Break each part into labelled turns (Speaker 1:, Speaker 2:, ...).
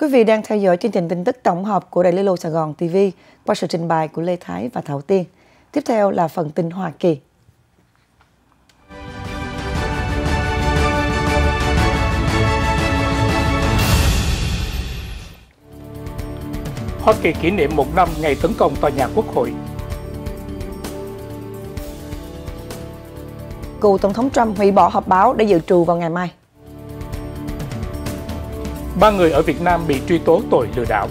Speaker 1: Quý vị đang theo dõi chương trình tin tức tổng hợp của đài Lê Lô Sài Gòn TV qua sự trình bày của Lê Thái và Thảo Tiên. Tiếp theo là phần tin Hoa Kỳ.
Speaker 2: Hoa Kỳ kỷ niệm một năm ngày tấn công tòa nhà Quốc hội.
Speaker 1: Cựu Tổng thống Trump hủy bỏ họp báo để dự trù vào ngày mai
Speaker 2: ba người ở Việt Nam bị truy tố tội lừa đảo.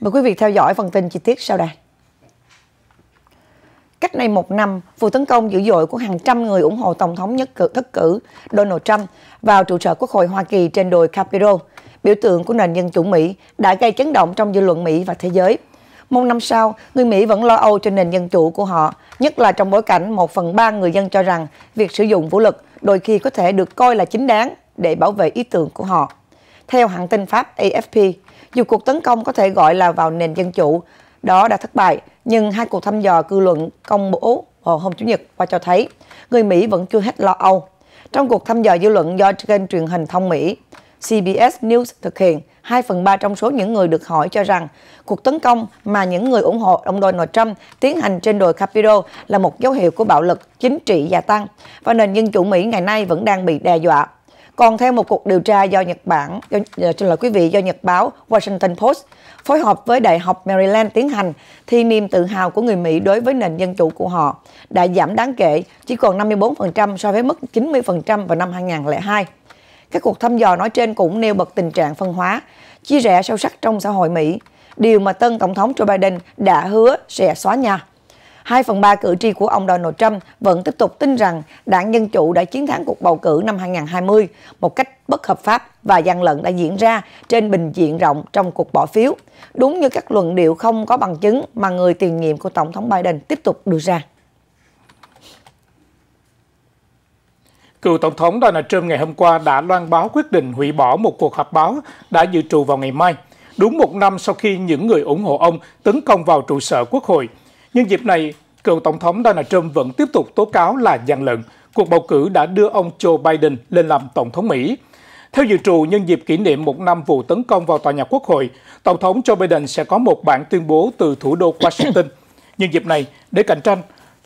Speaker 1: Mời quý vị theo dõi phần tin chi tiết sau đây. Cách đây một năm, vụ tấn công dữ dội của hàng trăm người ủng hộ Tổng thống nhất cử thất cử Donald Trump vào trụ sở Quốc hội Hoa Kỳ trên đồi Capitol, biểu tượng của nền dân chủ Mỹ, đã gây chấn động trong dư luận Mỹ và thế giới. Một năm sau, người Mỹ vẫn lo âu cho nền dân chủ của họ nhất là trong bối cảnh một phần ba người dân cho rằng việc sử dụng vũ lực đôi khi có thể được coi là chính đáng để bảo vệ ý tưởng của họ. Theo hãng tin Pháp AFP, dù cuộc tấn công có thể gọi là vào nền dân chủ, đó đã thất bại, nhưng hai cuộc thăm dò cư luận công bố vào hôm Chủ nhật qua cho thấy người Mỹ vẫn chưa hết lo âu. Trong cuộc thăm dò dư luận do kênh truyền hình thông Mỹ, CBS News thực hiện, 2 phần 3 trong số những người được hỏi cho rằng cuộc tấn công mà những người ủng hộ ông Donald Trump tiến hành trên đồi Capitol là một dấu hiệu của bạo lực chính trị gia tăng và nền dân chủ Mỹ ngày nay vẫn đang bị đe dọa. Còn theo một cuộc điều tra do Nhật Bản, do, ờ, xin lỗi quý vị, do Nhật báo Washington Post phối hợp với Đại học Maryland tiến hành, thì niềm tự hào của người Mỹ đối với nền dân chủ của họ đã giảm đáng kể, chỉ còn 54% so với mức 90% vào năm 2002. Các cuộc thăm dò nói trên cũng nêu bật tình trạng phân hóa, chia rẽ sâu sắc trong xã hội Mỹ, điều mà tân Tổng thống Joe Biden đã hứa sẽ xóa nhà. 2 phần 3 cử tri của ông Donald Trump vẫn tiếp tục tin rằng đảng Dân Chủ đã chiến thắng cuộc bầu cử năm 2020 một cách bất hợp pháp và gian lận đã diễn ra trên bình diện rộng trong cuộc bỏ phiếu, đúng như các luận điệu không có bằng chứng mà người tiền nhiệm của Tổng thống Biden tiếp tục đưa ra.
Speaker 2: Cựu Tổng thống Donald Trump ngày hôm qua đã loan báo quyết định hủy bỏ một cuộc họp báo đã dự trù vào ngày mai, đúng một năm sau khi những người ủng hộ ông tấn công vào trụ sở quốc hội. Nhân dịp này, cựu Tổng thống Donald Trump vẫn tiếp tục tố cáo là gian lận. Cuộc bầu cử đã đưa ông Joe Biden lên làm Tổng thống Mỹ. Theo dự trù, nhân dịp kỷ niệm một năm vụ tấn công vào tòa nhà quốc hội, Tổng thống Joe Biden sẽ có một bản tuyên bố từ thủ đô Washington. Nhân dịp này, để cạnh tranh,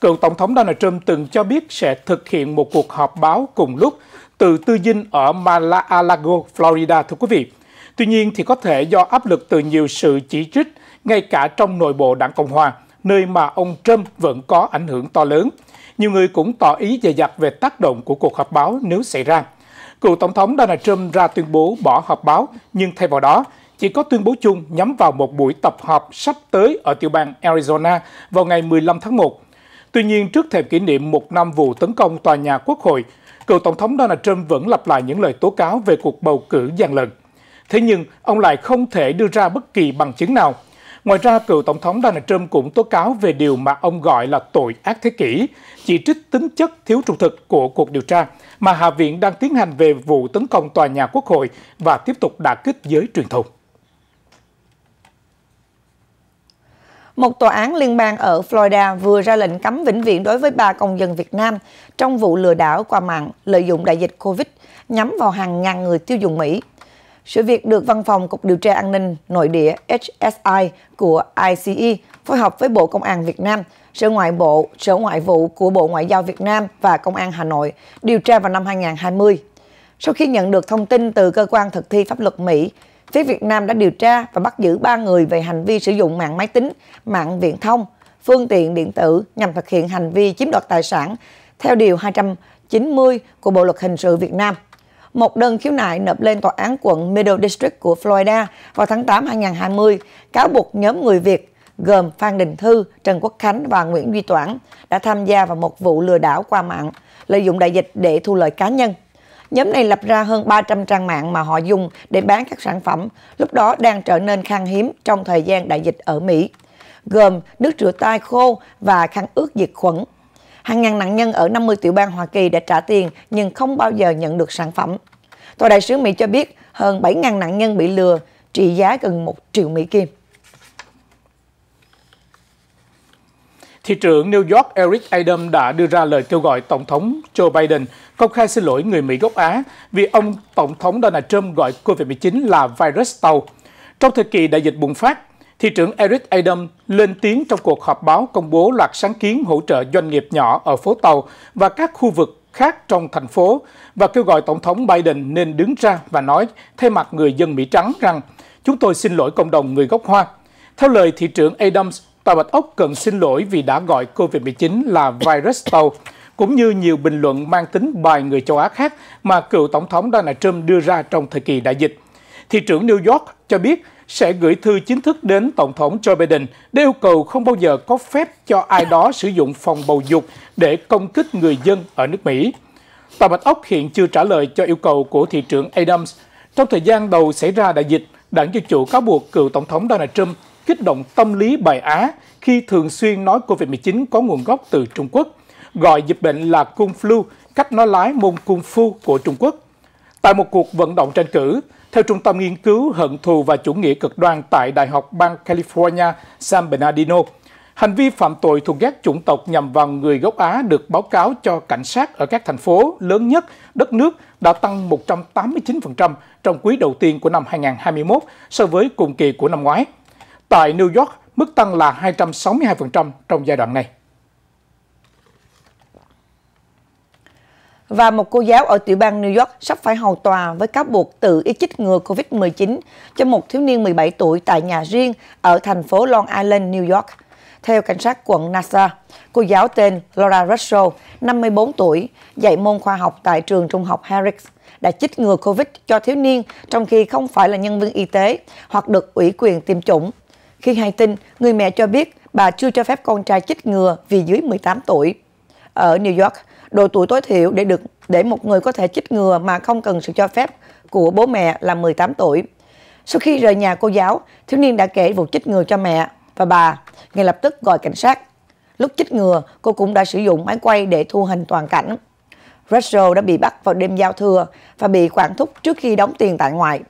Speaker 2: cựu Tổng thống Donald Trump từng cho biết sẽ thực hiện một cuộc họp báo cùng lúc từ tư dinh ở Mar-a-Lago, Florida, thưa quý vị. Tuy nhiên thì có thể do áp lực từ nhiều sự chỉ trích, ngay cả trong nội bộ đảng Cộng Hòa, nơi mà ông Trump vẫn có ảnh hưởng to lớn. Nhiều người cũng tỏ ý dè dặt về tác động của cuộc họp báo nếu xảy ra. Cựu Tổng thống Donald Trump ra tuyên bố bỏ họp báo, nhưng thay vào đó, chỉ có tuyên bố chung nhắm vào một buổi tập họp sắp tới ở tiểu bang Arizona vào ngày 15 tháng 1 Tuy nhiên, trước thềm kỷ niệm một năm vụ tấn công tòa nhà Quốc hội, cựu Tổng thống Donald Trump vẫn lặp lại những lời tố cáo về cuộc bầu cử gian lận. Thế nhưng, ông lại không thể đưa ra bất kỳ bằng chứng nào. Ngoài ra, cựu Tổng thống Donald Trump cũng tố cáo về điều mà ông gọi là tội ác thế kỷ, chỉ trích tính chất thiếu trung thực của cuộc điều tra mà Hạ viện đang tiến hành về vụ tấn công tòa nhà Quốc hội và tiếp tục đả kích giới truyền thông.
Speaker 1: Một tòa án liên bang ở Florida vừa ra lệnh cấm vĩnh viễn đối với ba công dân Việt Nam trong vụ lừa đảo qua mạng lợi dụng đại dịch Covid nhắm vào hàng ngàn người tiêu dùng Mỹ. Sự việc được Văn phòng Cục Điều tra An ninh Nội địa HSI của ICE phối hợp với Bộ Công an Việt Nam, Sở Ngoại bộ, Sở Ngoại vụ của Bộ Ngoại giao Việt Nam và Công an Hà Nội điều tra vào năm 2020. Sau khi nhận được thông tin từ cơ quan thực thi pháp luật Mỹ, phía Việt Nam đã điều tra và bắt giữ 3 người về hành vi sử dụng mạng máy tính, mạng viễn thông, phương tiện điện tử nhằm thực hiện hành vi chiếm đoạt tài sản theo Điều 290 của Bộ Luật Hình sự Việt Nam. Một đơn khiếu nại nộp lên Tòa án quận Middle District của Florida vào tháng 8 2020 cáo buộc nhóm người Việt gồm Phan Đình Thư, Trần Quốc Khánh và Nguyễn Duy Toản đã tham gia vào một vụ lừa đảo qua mạng, lợi dụng đại dịch để thu lợi cá nhân. Nhóm này lập ra hơn 300 trang mạng mà họ dùng để bán các sản phẩm, lúc đó đang trở nên khan hiếm trong thời gian đại dịch ở Mỹ, gồm nước rửa tay khô và khăn ướt diệt khuẩn. Hàng ngàn nạn nhân ở 50 tiểu bang Hoa Kỳ đã trả tiền nhưng không bao giờ nhận được sản phẩm. Tòa đại sứ Mỹ cho biết hơn 7.000 nạn nhân bị lừa, trị giá gần 1 triệu Mỹ Kim.
Speaker 2: Thị trưởng New York Eric Adams đã đưa ra lời kêu gọi Tổng thống Joe Biden công khai xin lỗi người Mỹ gốc Á vì ông Tổng thống Donald Trump gọi COVID-19 là virus tàu. Trong thời kỳ đại dịch bùng phát, Thị trưởng Eric Adams lên tiếng trong cuộc họp báo công bố loạt sáng kiến hỗ trợ doanh nghiệp nhỏ ở phố Tàu và các khu vực khác trong thành phố và kêu gọi Tổng thống Biden nên đứng ra và nói thay mặt người dân Mỹ Trắng rằng chúng tôi xin lỗi cộng đồng người gốc Hoa. Theo lời thị trưởng Adams, Tòa Bạch Ốc cần xin lỗi vì đã gọi COVID-19 là virus tàu, cũng như nhiều bình luận mang tính bài người châu Á khác mà cựu Tổng thống Donald Trump đưa ra trong thời kỳ đại dịch. Thị trưởng New York cho biết sẽ gửi thư chính thức đến Tổng thống Joe Biden để yêu cầu không bao giờ có phép cho ai đó sử dụng phòng bầu dục để công kích người dân ở nước Mỹ. Tòa Bạch Ốc hiện chưa trả lời cho yêu cầu của thị trưởng Adams. Trong thời gian đầu xảy ra đại dịch, đảng Dân Chủ cáo buộc cựu Tổng thống Donald Trump kích động tâm lý bài Á khi thường xuyên nói COVID-19 có nguồn gốc từ Trung Quốc, gọi dịch bệnh là Kung Flu, cách nói lái môn Kung Fu của Trung Quốc. Tại một cuộc vận động tranh cử, theo Trung tâm Nghiên cứu Hận thù và Chủ nghĩa cực đoan tại Đại học bang California, San Bernardino, hành vi phạm tội thù ghét chủng tộc nhằm vào người gốc Á được báo cáo cho cảnh sát ở các thành phố lớn nhất đất nước đã tăng 189% trong quý đầu tiên của năm 2021 so với cùng kỳ của năm ngoái. Tại New York, mức tăng là 262% trong giai đoạn này.
Speaker 1: Và một cô giáo ở tiểu bang New York sắp phải hầu tòa với cáo buộc tự ý chích ngừa COVID-19 cho một thiếu niên 17 tuổi tại nhà riêng ở thành phố Long Island, New York. Theo cảnh sát quận Nassau, cô giáo tên Laura Russell, 54 tuổi, dạy môn khoa học tại trường trung học Harris, đã chích ngừa COVID cho thiếu niên trong khi không phải là nhân viên y tế hoặc được ủy quyền tiêm chủng. Khi hay tin, người mẹ cho biết bà chưa cho phép con trai chích ngừa vì dưới 18 tuổi. Ở New York, độ tuổi tối thiểu để được để một người có thể chích ngừa mà không cần sự cho phép của bố mẹ là 18 tuổi. Sau khi rời nhà cô giáo, thiếu niên đã kể vụ chích ngừa cho mẹ và bà, ngay lập tức gọi cảnh sát. Lúc chích ngừa, cô cũng đã sử dụng máy quay để thu hình toàn cảnh. Russell đã bị bắt vào đêm giao thừa và bị quản thúc trước khi đóng tiền tại ngoại.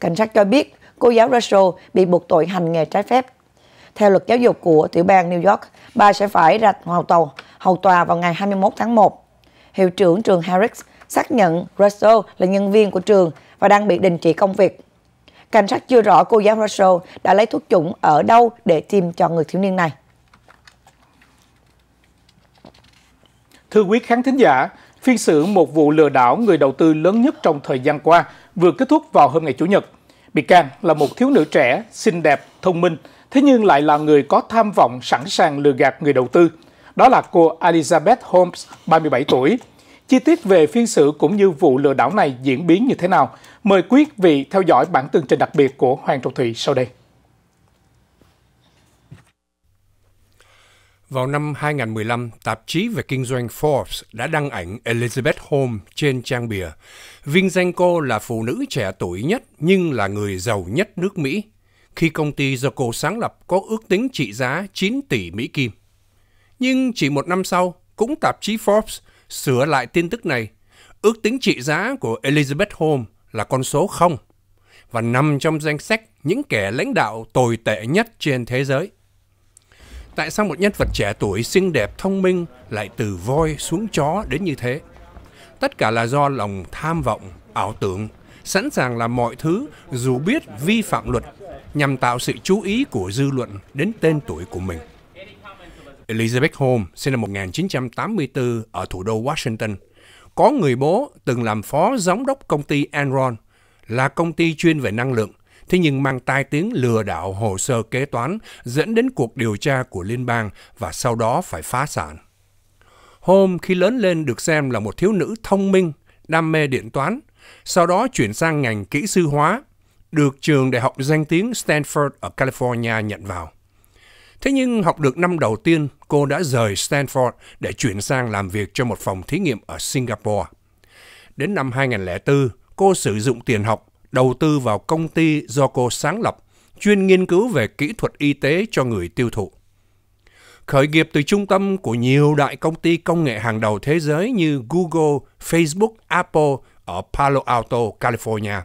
Speaker 1: Cảnh sát cho biết cô giáo Russell bị buộc tội hành nghề trái phép. Theo luật giáo dục của tiểu bang New York, bà sẽ phải ra hầu tàu, hầu tòa vào ngày 21 tháng 1. Hiệu trưởng trường Harris xác nhận Russell là nhân viên của trường và đang bị đình chỉ công việc. Cảnh sát chưa rõ cô giáo Russell đã lấy thuốc chủng ở đâu để tiêm cho người thiếu niên này.
Speaker 2: Thưa quý khán thính giả, phiên xử một vụ lừa đảo người đầu tư lớn nhất trong thời gian qua vừa kết thúc vào hôm ngày Chủ nhật. Bị can là một thiếu nữ trẻ, xinh đẹp, thông minh, thế nhưng lại là người có tham vọng sẵn sàng lừa gạt người đầu tư. Đó là cô Elizabeth Holmes, 37 tuổi. Chi tiết về phiên xử cũng như vụ lừa đảo này diễn biến như thế nào, mời quý vị theo dõi bản tường trình đặc biệt của Hoàng Trọng Thụy
Speaker 3: sau đây. Vào năm 2015, tạp chí về kinh doanh Forbes đã đăng ảnh Elizabeth Holmes trên trang bìa. Vinh danh cô là phụ nữ trẻ tuổi nhất nhưng là người giàu nhất nước Mỹ, khi công ty do cô sáng lập có ước tính trị giá 9 tỷ Mỹ Kim. Nhưng chỉ một năm sau, cũng tạp chí Forbes sửa lại tin tức này. Ước tính trị giá của Elizabeth Holmes là con số 0 và nằm trong danh sách những kẻ lãnh đạo tồi tệ nhất trên thế giới. Tại sao một nhân vật trẻ tuổi xinh đẹp thông minh lại từ voi xuống chó đến như thế? Tất cả là do lòng tham vọng, ảo tưởng, sẵn sàng làm mọi thứ dù biết vi phạm luật nhằm tạo sự chú ý của dư luận đến tên tuổi của mình. Elizabeth Holmes sinh năm 1984 ở thủ đô Washington. Có người bố từng làm phó giám đốc công ty Enron, là công ty chuyên về năng lượng, thế nhưng mang tai tiếng lừa đảo hồ sơ kế toán dẫn đến cuộc điều tra của liên bang và sau đó phải phá sản. Holmes khi lớn lên được xem là một thiếu nữ thông minh, đam mê điện toán, sau đó chuyển sang ngành kỹ sư hóa, được trường đại học danh tiếng Stanford ở California nhận vào. Thế nhưng học được năm đầu tiên, cô đã rời Stanford để chuyển sang làm việc cho một phòng thí nghiệm ở Singapore. Đến năm 2004, cô sử dụng tiền học đầu tư vào công ty do cô sáng lập, chuyên nghiên cứu về kỹ thuật y tế cho người tiêu thụ. Khởi nghiệp từ trung tâm của nhiều đại công ty công nghệ hàng đầu thế giới như Google, Facebook, Apple ở Palo Alto, California.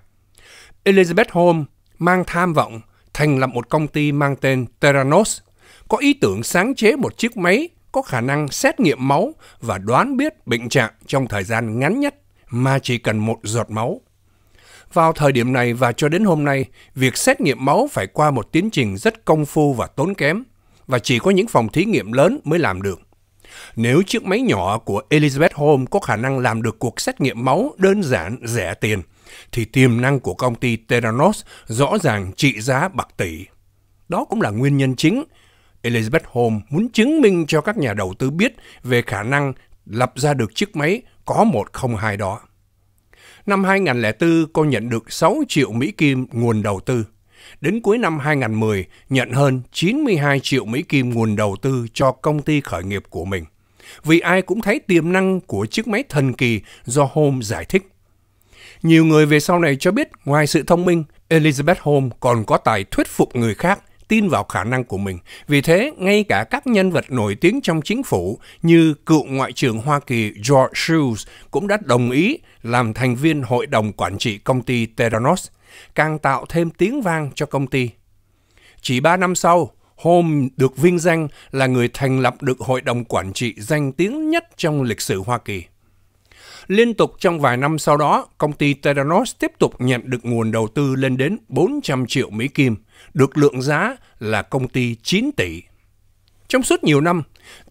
Speaker 3: Elizabeth Holmes mang tham vọng thành lập một công ty mang tên Theranos, có ý tưởng sáng chế một chiếc máy có khả năng xét nghiệm máu và đoán biết bệnh trạng trong thời gian ngắn nhất mà chỉ cần một giọt máu vào thời điểm này và cho đến hôm nay, việc xét nghiệm máu phải qua một tiến trình rất công phu và tốn kém, và chỉ có những phòng thí nghiệm lớn mới làm được. Nếu chiếc máy nhỏ của Elizabeth Holmes có khả năng làm được cuộc xét nghiệm máu đơn giản, rẻ tiền, thì tiềm năng của công ty Theranos rõ ràng trị giá bạc tỷ. Đó cũng là nguyên nhân chính. Elizabeth Holmes muốn chứng minh cho các nhà đầu tư biết về khả năng lập ra được chiếc máy có một không hai đó năm 2004 cô nhận được 6 triệu Mỹ Kim nguồn đầu tư. Đến cuối năm 2010, nhận hơn 92 triệu Mỹ Kim nguồn đầu tư cho công ty khởi nghiệp của mình. Vì ai cũng thấy tiềm năng của chiếc máy thần kỳ do Holmes giải thích. Nhiều người về sau này cho biết ngoài sự thông minh, Elizabeth Holmes còn có tài thuyết phục người khác tin vào khả năng của mình. Vì thế, ngay cả các nhân vật nổi tiếng trong chính phủ như cựu Ngoại trưởng Hoa Kỳ George Shultz cũng đã đồng ý làm thành viên hội đồng quản trị công ty Theranos, càng tạo thêm tiếng vang cho công ty. Chỉ 3 năm sau, Holm được vinh danh là người thành lập được hội đồng quản trị danh tiếng nhất trong lịch sử Hoa Kỳ. Liên tục trong vài năm sau đó, công ty Theranos tiếp tục nhận được nguồn đầu tư lên đến 400 triệu Mỹ Kim – được lượng giá là công ty 9 tỷ. Trong suốt nhiều năm,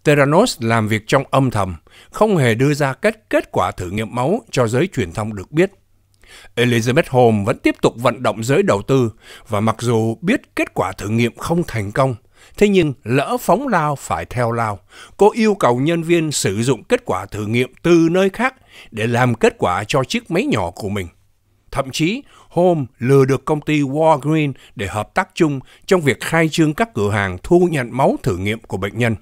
Speaker 3: Theranos làm việc trong âm thầm, không hề đưa ra kết kết quả thử nghiệm máu cho giới truyền thông được biết. Elizabeth Holmes vẫn tiếp tục vận động giới đầu tư và mặc dù biết kết quả thử nghiệm không thành công, thế nhưng lỡ phóng lao phải theo lao. Cô yêu cầu nhân viên sử dụng kết quả thử nghiệm từ nơi khác để làm kết quả cho chiếc máy nhỏ của mình. Thậm chí, Home lừa được công ty Walgreen để hợp tác chung trong việc khai trương các cửa hàng thu nhận máu thử nghiệm của bệnh nhân.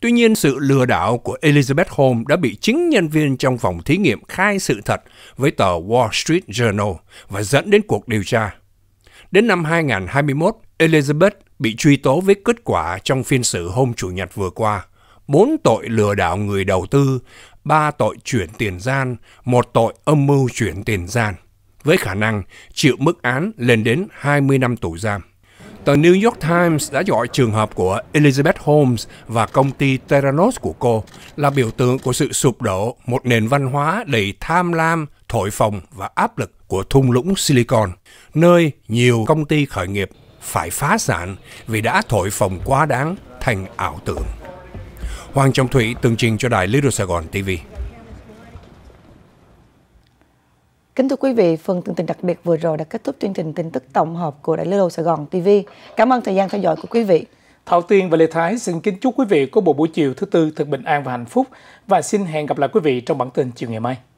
Speaker 3: Tuy nhiên, sự lừa đảo của Elizabeth Holmes đã bị chính nhân viên trong phòng thí nghiệm khai sự thật với tờ Wall Street Journal và dẫn đến cuộc điều tra. Đến năm 2021, Elizabeth bị truy tố với kết quả trong phiên xử hôm Chủ nhật vừa qua. bốn tội lừa đảo người đầu tư, ba tội chuyển tiền gian, một tội âm mưu chuyển tiền gian với khả năng chịu mức án lên đến 20 năm tù giam. Tờ New York Times đã gọi trường hợp của Elizabeth Holmes và công ty Theranos của cô là biểu tượng của sự sụp đổ một nền văn hóa đầy tham lam, thổi phồng và áp lực của thung lũng Silicon, nơi nhiều công ty khởi nghiệp phải phá sản vì đã thổi phồng quá đáng thành ảo tưởng. Hoàng Trọng Thủy tường trình cho đài Little Sài Gòn TV.
Speaker 1: Kính thưa quý vị, phần tường tình đặc biệt vừa rồi đã kết thúc chương trình tin tức tổng hợp của Đại Lê Đô Sài Gòn TV. Cảm ơn thời gian theo dõi của quý vị.
Speaker 2: Thảo Tiên và Lê Thái xin kính chúc quý vị có một buổi chiều thứ tư thật bình an và hạnh phúc và xin hẹn gặp lại quý vị trong bản tin chiều ngày mai.